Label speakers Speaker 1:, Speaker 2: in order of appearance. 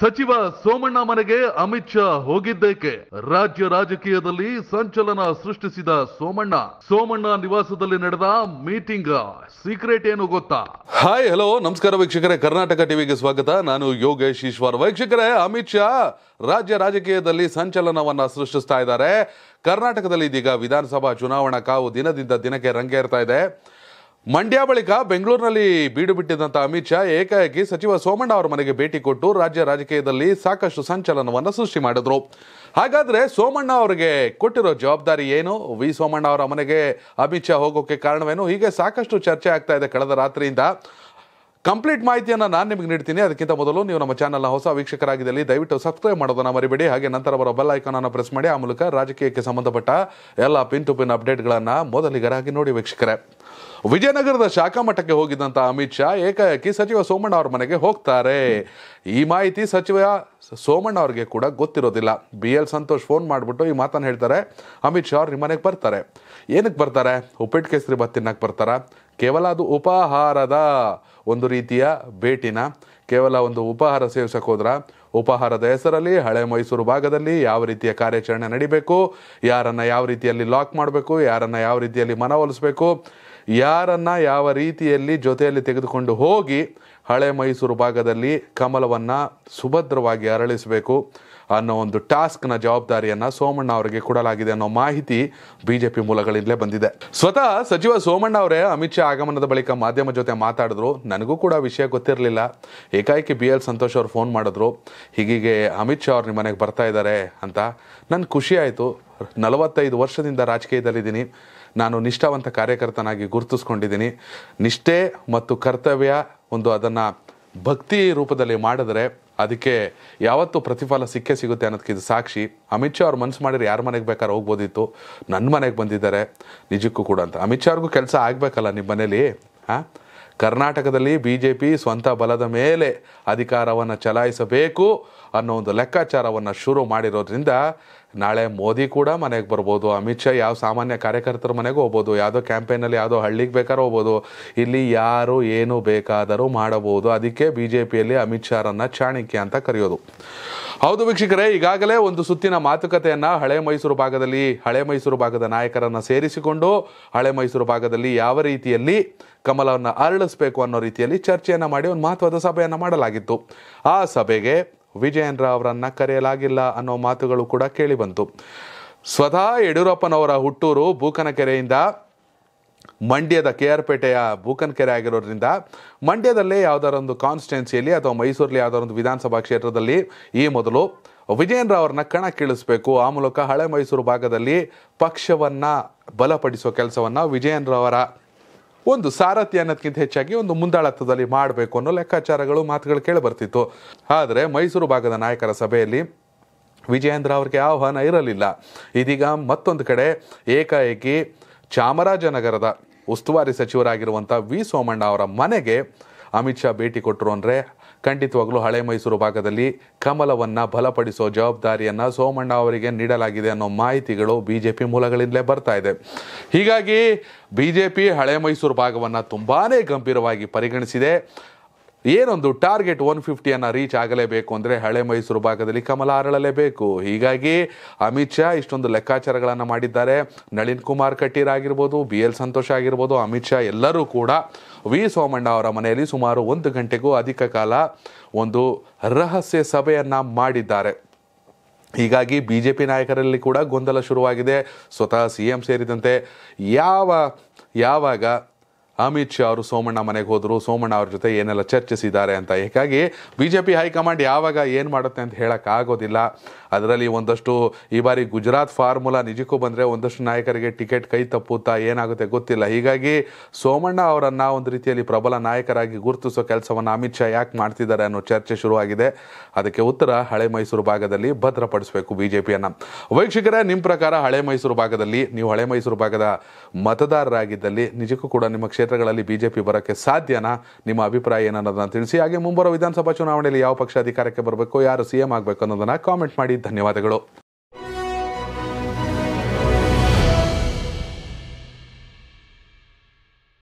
Speaker 1: ಸಚಿವ ಸೋಮಣ್ಣ ಮನೆಗೆ ಅಮಿತ್ ಶಾ ಹೋಗಿದ್ದೇಕೆ ರಾಜ್ಯ ರಾಜಕೀಯದಲ್ಲಿ ಸಂಚಲನ ಸೃಷ್ಟಿಸಿದ ಸೋಮಣ್ಣ ಸೋಮಣ್ಣ ನಿವಾಸದಲ್ಲಿ ನಡೆದ ಮೀಟಿಂಗ್ ಸೀಕ್ರೆಟ್ ಏನು ಗೊತ್ತಾ ಹಾಯ್ ಹಲೋ ನಮಸ್ಕಾರ ವೀಕ್ಷಕರೇ ಕರ್ನಾಟಕ ಟಿವಿಗೆ ಸ್ವಾಗತ ನಾನು ಯೋಗೇಶ್ ಈಶ್ವರ್ ವೀಕ್ಷಕರೇ ಅಮಿತ್ ಶಾ ರಾಜ್ಯ ರಾಜಕೀಯದಲ್ಲಿ ಸಂಚಲನವನ್ನ ಸೃಷ್ಟಿಸ್ತಾ ಇದ್ದಾರೆ ಕರ್ನಾಟಕದಲ್ಲಿ ಇದೀಗ ವಿಧಾನಸಭಾ ಚುನಾವಣಾ ಕಾವು ದಿನದಿಂದ ದಿನಕ್ಕೆ ರಂಗೇರ್ತಾ ಇದೆ ಮಂಡ್ಯ ಬಳಿಕ ಬೆಂಗಳೂರಿನಲ್ಲಿ ಬೀಡು ಬಿಟ್ಟಿದ್ದಂತ ಅಮಿತ್ ಶಾ ಏಕಾಏಕಿ ಸಚಿವ ಸೋಮಣ್ಣ ಅವರ ಮನೆಗೆ ಭೇಟಿ ಕೊಟ್ಟು ರಾಜ್ಯ ರಾಜಕೀಯದಲ್ಲಿ ಸಾಕಷ್ಟು ಸಂಚಲನವನ್ನು ಸೃಷ್ಟಿ ಮಾಡಿದ್ರು ಹಾಗಾದ್ರೆ ಸೋಮಣ್ಣ ಅವರಿಗೆ ಕೊಟ್ಟಿರೋ ಜವಾಬ್ದಾರಿ ಏನು ವಿ ಸೋಮಣ್ಣ ಅವರ ಮನೆಗೆ ಅಮಿತ್ ಶಾ ಹೋಗೋಕೆ ಕಾರಣವೇನು ಹೀಗೆ ಸಾಕಷ್ಟು ಚರ್ಚೆ ಆಗ್ತಾ ಇದೆ ಕಳೆದ ರಾತ್ರಿಯಿಂದ ಕಂಪ್ಲೀಟ್ ಮಾಹಿತಿಯನ್ನು ನಾನು ನಿಮಗೆ ನೀಡ್ತೀನಿ ಅದಕ್ಕಿಂತ ಮೊದಲು ನೀವು ನಮ್ಮ ಚಾನಲ್ನ ಹೊಸ ವೀಕ್ಷಕರಾಗಿದ್ದಲ್ಲಿ ದಯವಿಟ್ಟು ಸಬ್ಸ್ಕ್ರೈಬ್ ಮಾಡೋದನ್ನು ಮರಿಬೇಡಿ ಹಾಗೆ ನಂತರ ಬರೋ ಬೆಲ್ ಅನ್ನು ಪ್ರೆಸ್ ಮಾಡಿ ಆ ಮೂಲಕ ರಾಜಕೀಯಕ್ಕೆ ಸಂಬಂಧಪಟ್ಟ ಎಲ್ಲ ಪಿನ್ ಟು ಪಿನ್ ಅಪ್ಡೇಟ್ಗಳನ್ನು ಮೊದಲಿಗರಾಗಿ ನೋಡಿ ವೀಕ್ಷಕರೇ ವಿಜಯನಗರದ ಶಾಖಾ ಮಠಕ್ಕೆ ಹೋಗಿದ್ದಂಥ ಅಮಿತ್ ಶಾ ಏಕಾಏಕಿ ಸಚಿವ ಸೋಮಣ್ಣ ಅವ್ರ ಮನೆಗೆ ಹೋಗ್ತಾರೆ ಈ ಮಾಹಿತಿ ಸಚಿವ ಸೋಮಣ್ಣ ಅವ್ರಿಗೆ ಕೂಡ ಗೊತ್ತಿರೋದಿಲ್ಲ ಬಿ ಎಲ್ ಸಂತೋಷ್ ಫೋನ್ ಮಾಡಿಬಿಟ್ಟು ಈ ಮಾತನ್ನು ಹೇಳ್ತಾರೆ ಅಮಿತ್ ಶಾ ಅವ್ರು ನಿಮ್ಮ ಮನೆಗೆ ಬರ್ತಾರೆ ಏನಕ್ಕೆ ಬರ್ತಾರೆ ಉಪ್ಪಿಟ್ಟು ಕೇಸರಿ ಭಾತ್ ತಿನ್ನಕ್ಕೆ ಬರ್ತಾರೆ ಕೇವಲ ಅದು ಉಪಾಹಾರದ ಒಂದು ರೀತಿಯ ಭೇಟಿನ ಕೇವಲ ಒಂದು ಉಪಹಾರ ಸೇವಿಸಕ್ಕೆ ಹೋದ್ರ ಉಪಹಾರದ ಹೆಸರಲ್ಲಿ ಹಳೆ ಮೈಸೂರು ಭಾಗದಲ್ಲಿ ಯಾವ ರೀತಿಯ ಕಾರ್ಯಾಚರಣೆ ನಡಿಬೇಕು ಯಾರನ್ನು ಯಾವ ರೀತಿಯಲ್ಲಿ ಲಾಕ್ ಮಾಡಬೇಕು ಯಾರನ್ನು ಯಾವ ರೀತಿಯಲ್ಲಿ ಮನವೊಲಿಸಬೇಕು ಯಾರನ್ನು ಯಾವ ರೀತಿಯಲ್ಲಿ ಜೊತೆಯಲ್ಲಿ ತೆಗೆದುಕೊಂಡು ಹೋಗಿ ಹಳೆ ಮೈಸೂರು ಭಾಗದಲ್ಲಿ ಕಮಲವನ್ನು ಸುಭದ್ರವಾಗಿ ಅರಳಿಸಬೇಕು ಅನ್ನೋ ಒಂದು ಟಾಸ್ಕ್ನ ಜವಾಬ್ದಾರಿಯನ್ನು ಸೋಮಣ್ಣ ಅವರಿಗೆ ಕೊಡಲಾಗಿದೆ ಅನ್ನೋ ಮಾಹಿತಿ ಬಿಜೆಪಿ ಮೂಲಗಳಿಂದಲೇ ಬಂದಿದೆ ಸ್ವತಃ ಸಚಿವ ಸೋಮಣ್ಣ ಅವರೇ ಅಮಿತ್ ಶಾ ಆಗಮನದ ಬಳಿಕ ಮಾಧ್ಯಮ ಜೊತೆ ಮಾತಾಡಿದ್ರು ನನಗೂ ಕೂಡ ವಿಷಯ ಗೊತ್ತಿರಲಿಲ್ಲ ಏಕಾಏಕಿ ಬಿ ಎಲ್ ಸಂತೋಷ್ ಅವರು ಫೋನ್ ಮಾಡಿದ್ರು ಹೀಗೀಗೆ ಅಮಿತ್ ಶಾ ಅವ್ರು ನಿಮ್ಮ ಮನೆಗೆ ಬರ್ತಾ ಇದ್ದಾರೆ ಅಂತ ನನ್ನ ಖುಷಿ ಆಯಿತು ನಲವತ್ತೈದು ವರ್ಷದಿಂದ ರಾಜಕೀಯದಲ್ಲಿದ್ದೀನಿ ನಾನು ನಿಷ್ಠಾವಂತ ಕಾರ್ಯಕರ್ತನಾಗಿ ಗುರುತಿಸ್ಕೊಂಡಿದ್ದೀನಿ ನಿಷ್ಠೆ ಮತ್ತು ಕರ್ತವ್ಯ ಒಂದು ಅದನ್ನು ಭಕ್ತಿ ರೂಪದಲ್ಲಿ ಮಾಡಿದ್ರೆ ಅದಕ್ಕೆ ಯಾವತ್ತೂ ಪ್ರತಿಫಲ ಸಿಕ್ಕೇ ಸಿಗುತ್ತೆ ಅನ್ನೋದಕ್ಕೆ ಇದು ಸಾಕ್ಷಿ ಅಮಿತ್ ಶಾ ಅವ್ರ ಮನಸ್ಸು ಮಾಡಿದ್ರೆ ಯಾರ ಮನೆಗೆ ಬೇಕಾದ್ರೆ ಹೋಗ್ಬೋದಿತ್ತು ನನ್ನ ಮನೆಗೆ ಬಂದಿದ್ದಾರೆ ನಿಜಕ್ಕೂ ಕೂಡ ಅಂತ ಅಮಿತ್ ಶಾ ಅವ್ರಿಗೂ ಕೆಲಸ ಆಗಬೇಕಲ್ಲ ನಿಮ್ಮ ಮನೇಲಿ ಹಾಂ ಕರ್ನಾಟಕದಲ್ಲಿ ಬಿ ಜೆ ಪಿ ಸ್ವಂತ ಬಲದ ಮೇಲೆ ಅಧಿಕಾರವನ್ನು ಚಲಾಯಿಸಬೇಕು ಅನ್ನೋ ಒಂದು ಲೆಕ್ಕಾಚಾರವನ್ನು ಶುರು ಮಾಡಿರೋದ್ರಿಂದ ನಾಳೆ ಮೋದಿ ಕೂಡ ಮನೆಗೆ ಬರ್ಬೋದು ಅಮಿತ್ ಶಾ ಯಾವ ಸಾಮಾನ್ಯ ಕಾರ್ಯಕರ್ತರ ಮನೆಗೆ ಹೋಗ್ಬೋದು ಯಾವುದೋ ಕ್ಯಾಂಪೇನಲ್ಲಿ ಯಾವುದೋ ಹಳ್ಳಿಗೆ ಬೇಕಾದ್ರೂ ಹೋಗ್ಬೋದು ಇಲ್ಲಿ ಯಾರು ಏನು ಬೇಕಾದರೂ ಮಾಡಬಹುದು ಅದಕ್ಕೆ ಬಿ ಜೆ ಪಿಯಲ್ಲಿ ಅಮಿತ್ ಶಾರನ್ನು ಚಾಣಕ್ಯ ಅಂತ ಕರೆಯೋದು ಹೌದು ವೀಕ್ಷಕರೇ ಈಗಾಗಲೇ ಒಂದು ಸುತ್ತಿನ ಮಾತುಕತೆಯನ್ನು ಹಳೆ ಮೈಸೂರು ಭಾಗದಲ್ಲಿ ಹಳೆ ಮೈಸೂರು ಭಾಗದ ನಾಯಕರನ್ನು ಸೇರಿಸಿಕೊಂಡು ಹಳೆ ಮೈಸೂರು ಭಾಗದಲ್ಲಿ ಯಾವ ರೀತಿಯಲ್ಲಿ ಕಮಲವನ್ನು ಅರಳಿಸ್ಬೇಕು ಅನ್ನೋ ರೀತಿಯಲ್ಲಿ ಚರ್ಚೆಯನ್ನು ಮಾಡಿ ಒಂದು ಮಹತ್ವದ ಸಭೆಯನ್ನು ಮಾಡಲಾಗಿತ್ತು ಆ ಸಭೆಗೆ ವಿಜಯೇಂದ್ರ ಅವರನ್ನ ಕರೆಯಲಾಗಿಲ್ಲ ಅನ್ನೋ ಮಾತುಗಳು ಕೂಡ ಕೇಳಿಬಂತು ಸ್ವತಃ ಯಡಿಯೂರಪ್ಪನವರ ಹುಟ್ಟೂರು ಬೂಕನಕೆರೆಯಿಂದ ಮಂಡ್ಯದ ಕೆ ಆರ್ ಪೇಟೆಯ ಬೂಕನಕೆರೆ ಆಗಿರೋದ್ರಿಂದ ಮಂಡ್ಯದಲ್ಲೇ ಯಾವುದಾರೊಂದು ಕಾನ್ಸ್ಟೆನ್ಸಿಯಲ್ಲಿ ಅಥವಾ ಮೈಸೂರಲ್ಲಿ ಯಾವುದಾರೊಂದು ವಿಧಾನಸಭಾ ಕ್ಷೇತ್ರದಲ್ಲಿ ಈ ಮೊದಲು ವಿಜಯೇಂದ್ರ ಅವ್ರನ್ನ ಕಣಕ್ಕಿಳಿಸಬೇಕು ಆ ಮೂಲಕ ಹಳೆ ಮೈಸೂರು ಭಾಗದಲ್ಲಿ ಪಕ್ಷವನ್ನು ಬಲಪಡಿಸುವ ಕೆಲಸವನ್ನು ವಿಜಯೇಂದ್ರ ಅವರ ಒಂದು ಸಾರಥಿ ಅನ್ನೋದಕ್ಕಿಂತ ಹೆಚ್ಚಾಗಿ ಒಂದು ಮುಂದಾಳತ್ವದಲ್ಲಿ ಮಾಡಬೇಕು ಅನ್ನೋ ಲೆಕ್ಕಾಚಾರಗಳು ಮಾತುಗಳು ಬರ್ತಿತ್ತು ಆದರೆ ಮೈಸೂರು ಭಾಗದ ನಾಯಕರ ಸಭೆಯಲ್ಲಿ ವಿಜಯೇಂದ್ರ ಅವ್ರಿಗೆ ಆಹ್ವಾನ ಇರಲಿಲ್ಲ ಇದೀಗ ಮತ್ತೊಂದು ಕಡೆ ಏಕಾಏಕಿ ಚಾಮರಾಜನಗರದ ಉಸ್ತುವಾರಿ ಸಚಿವರಾಗಿರುವಂಥ ವಿ ಸೋಮಣ್ಣ ಅವರ ಮನೆಗೆ ಅಮಿತ್ ಶಾ ಭೇಟಿ ಕೊಟ್ಟರು ಅಂದರೆ ಖಂಡಿತವಾಗ್ಲೂ ಹಳೆ ಮೈಸೂರು ಭಾಗದಲ್ಲಿ ಕಮಲವನ್ನು ಬಲಪಡಿಸೋ ಜವಾಬ್ದಾರಿಯನ್ನು ಸೋಮಣ್ಣ ಅವರಿಗೆ ನೀಡಲಾಗಿದೆ ಅನ್ನೋ ಮಾಹಿತಿಗಳು ಬಿ ಜೆ ಪಿ ಮೂಲಗಳಿಂದಲೇ ಬರ್ತಾ ಇದೆ ಹೀಗಾಗಿ ಬಿಜೆಪಿ ಹಳೆ ಮೈಸೂರು ಭಾಗವನ್ನು ತುಂಬಾ ಗಂಭೀರವಾಗಿ ಪರಿಗಣಿಸಿದೆ ಏನೊಂದು ಟಾರ್ಗೆಟ್ ಒನ್ ಫಿಫ್ಟಿಯನ್ನು ರೀಚ್ ಆಗಲೇಬೇಕು ಅಂದರೆ ಹಳೆ ಮೈಸೂರು ಭಾಗದಲ್ಲಿ ಕಮಲ ಅರಳಲೇಬೇಕು ಹೀಗಾಗಿ ಅಮಿತ್ ಶಾ ಇಷ್ಟೊಂದು ಲೆಕ್ಕಾಚಾರಗಳನ್ನು ಮಾಡಿದ್ದಾರೆ ನಳಿನ್ ಕುಮಾರ್ ಕಟೀರ್ ಆಗಿರ್ಬೋದು ಬಿ ಎಲ್ ಸಂತೋಷ್ ಆಗಿರ್ಬೋದು ಅಮಿತ್ ಶಾ ಎಲ್ಲರೂ ಕೂಡ ವಿ ಸೋಮಣ್ಣ ಅವರ ಮನೆಯಲ್ಲಿ ಸುಮಾರು ಒಂದು ಗಂಟೆಗೂ ಅಧಿಕ ಕಾಲ ಒಂದು ರಹಸ್ಯ ಸಭೆಯನ್ನು ಮಾಡಿದ್ದಾರೆ ಹೀಗಾಗಿ ಬಿ ಜೆ ಪಿ ನಾಯಕರಲ್ಲಿ ಕೂಡ ಗೊಂದಲ ಶುರುವಾಗಿದೆ ಸ್ವತಃ ಸಿ ಎಂ ಸೇರಿದಂತೆ ಯಾವ ಯಾವಾಗ ಅಮಿತ್ ಶಾ ಅವರು ಸೋಮಣ್ಣ ಮನೆಗೆ ಹೋದರು ಸೋಮಣ್ಣ ಅವ್ರ ಜೊತೆ ಏನೆಲ್ಲ ಚರ್ಚಿಸಿದ್ದಾರೆ ಅಂತ ಹೀಗಾಗಿ ಬಿ ಜೆ ಪಿ ಹೈಕಮಾಂಡ್ ಯಾವಾಗ ಏನು ಮಾಡುತ್ತೆ ಅಂತ ಹೇಳೋಕ್ಕಾಗೋದಿಲ್ಲ ಅದರಲ್ಲಿ ಒಂದಷ್ಟು ಈ ಬಾರಿ ಗುಜರಾತ್ ಫಾರ್ಮುಲಾ ನಿಜಕ್ಕೂ ಬಂದರೆ ಒಂದಷ್ಟು ನಾಯಕರಿಗೆ ಟಿಕೆಟ್ ಕೈ ತಪ್ಪುತ್ತಾ ಏನಾಗುತ್ತೆ ಗೊತ್ತಿಲ್ಲ ಹೀಗಾಗಿ ಸೋಮಣ್ಣ ಅವರನ್ನು ಒಂದು ರೀತಿಯಲ್ಲಿ ಪ್ರಬಲ ನಾಯಕರಾಗಿ ಗುರುತಿಸೋ ಕೆಲಸವನ್ನು ಅಮಿತ್ ಶಾ ಯಾಕೆ ಮಾಡ್ತಿದ್ದಾರೆ ಅನ್ನೋ ಚರ್ಚೆ ಶುರುವಾಗಿದೆ ಅದಕ್ಕೆ ಉತ್ತರ ಹಳೆ ಮೈಸೂರು ಭಾಗದಲ್ಲಿ ಭದ್ರಪಡಿಸಬೇಕು ಬಿಜೆಪಿಯನ್ನು ವೀಕ್ಷಕರೇ ನಿಮ್ಮ ಪ್ರಕಾರ ಹಳೆ ಮೈಸೂರು ಭಾಗದಲ್ಲಿ ನೀವು ಹಳೆ ಮೈಸೂರು ಭಾಗದ ಮತದಾರರಾಗಿದ್ದಲ್ಲಿ ನಿಜಕ್ಕೂ ಕೂಡ ನಿಮ್ಮ ಕ್ಷೇತ್ರಗಳಲ್ಲಿ ಬಿಜೆಪಿ ಬರೋಕ್ಕೆ ಸಾಧ್ಯನಾ ನಿಮ್ಮ ಅಭಿಪ್ರಾಯ ಏನನ್ನೋದನ್ನು ತಿಳಿಸಿ ಹಾಗೆ ಮುಂಬರುವ ವಿಧಾನಸಭಾ ಚುನಾವಣೆಯಲ್ಲಿ ಯಾವ ಪಕ್ಷ ಅಧಿಕಾರಕ್ಕೆ ಬರಬೇಕು ಯಾರು ಸಿಎಂ ಆಗಬೇಕು ಅನ್ನೋದನ್ನು ಕಾಮೆಂಟ್ ಮಾಡಿ ಧನ್ಯವಾದಗಳು